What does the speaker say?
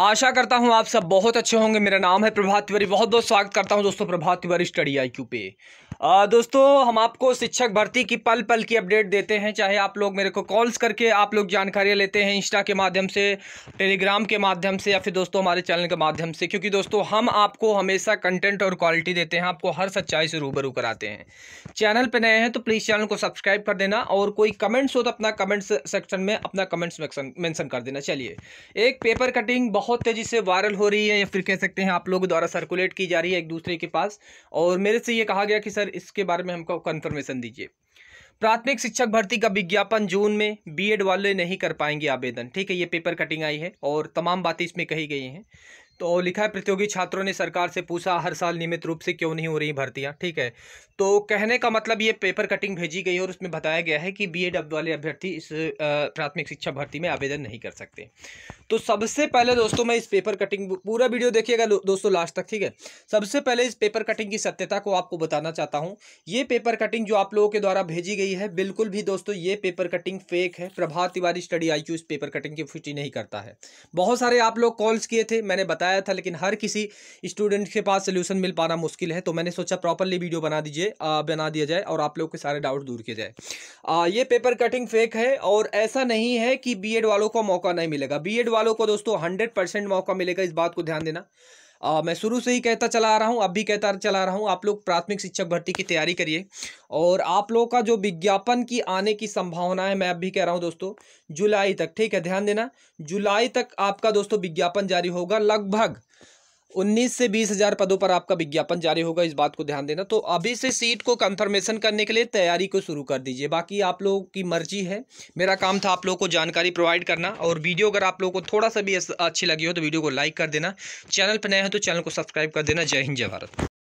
आशा करता हूं आप सब बहुत अच्छे होंगे मेरा नाम है प्रभात तिवारी बहुत बहुत स्वागत करता हूं दोस्तों प्रभात तिवारी स्टडी आईक्यू पे दोस्तों हम आपको शिक्षक भर्ती की पल पल की अपडेट देते हैं चाहे आप लोग मेरे को कॉल्स करके आप लोग जानकारियाँ लेते हैं इंस्टा के माध्यम से टेलीग्राम के माध्यम से या फिर दोस्तों हमारे चैनल के माध्यम से क्योंकि दोस्तों हम आपको हमेशा कंटेंट और क्वालिटी देते हैं आपको हर सच्चाई से रूबरू कराते हैं चैनल पर नए हैं तो प्लीज़ चैनल को सब्सक्राइब कर देना और कोई कमेंट्स हो तो अपना कमेंट्स सेक्शन में अपना कमेंट्स मैंसन कर देना चलिए एक पेपर कटिंग बहुत तेज़ी से वायरल हो रही है या फिर कह सकते हैं आप लोगों द्वारा सर्कुलेट की जा रही है एक दूसरे के पास और मेरे से ये कहा गया कि सर इसके बारे में हमको कन्फर्मेशन दीजिए प्राथमिक शिक्षक भर्ती का विज्ञापन जून में बीएड वाले नहीं कर पाएंगे आवेदन ठीक है ये पेपर कटिंग आई है और तमाम बातें इसमें कही गई हैं तो लिखा है प्रतियोगी छात्रों ने सरकार से पूछा हर साल नियमित रूप से क्यों नहीं हो रही भर्तियाँ ठीक है तो कहने का मतलब ये पेपर कटिंग भेजी गई है और उसमें बताया गया है कि बी वाले अभ्यर्थी इस प्राथमिक शिक्षा भर्ती में आवेदन नहीं कर सकते तो सबसे पहले दोस्तों मैं इस पेपर कटिंग पूरा वीडियो देखिएगा दोस्तों लास्ट तक ठीक है सबसे पहले इस पेपर कटिंग की सत्यता को आपको बताना चाहता हूँ ये पेपर कटिंग जो आप लोगों के द्वारा भेजी गई है बिल्कुल भी दोस्तों ये पेपर कटिंग फेक है प्रभात तिवारी स्टडी आई इस पेपर कटिंग की पुष्टि नहीं करता है बहुत सारे आप लोग कॉल्स किए थे मैंने बताया बताया था लेकिन हर किसी स्टूडेंट के पास सोल्यूशन मिल पाना मुश्किल है तो मैंने सोचा प्रॉपरली वीडियो बना दीजिए बना दिया जाए और आप लोग के सारे डाउट दूर किए जाए आ, ये पेपर कटिंग फेक है और ऐसा नहीं है कि बी वालों को मौका नहीं मिलेगा बीएड वालों को दोस्तों हंड्रेड परसेंट मौका मिलेगा इस बात को ध्यान देना आ, मैं शुरू से ही कहता चला आ रहा हूँ अब भी कहता चला रहा हूँ आप लोग प्राथमिक शिक्षक भर्ती की तैयारी करिए और आप लोगों का जो विज्ञापन की आने की संभावना है मैं अब भी कह रहा हूँ दोस्तों जुलाई तक ठीक है ध्यान देना जुलाई तक आपका दोस्तों विज्ञापन जारी होगा लगभग उन्नीस से बीस हज़ार पदों पर आपका विज्ञापन जारी होगा इस बात को ध्यान देना तो अभी से सीट को कंफर्मेशन करने के लिए तैयारी को शुरू कर दीजिए बाकी आप लोगों की मर्जी है मेरा काम था आप लोगों को जानकारी प्रोवाइड करना और वीडियो अगर आप लोगों को थोड़ा सा भी अच्छी लगी हो तो वीडियो को लाइक कर देना चैनल पर नए हो तो चैनल को सब्सक्राइब कर देना जय हिंद जय भारत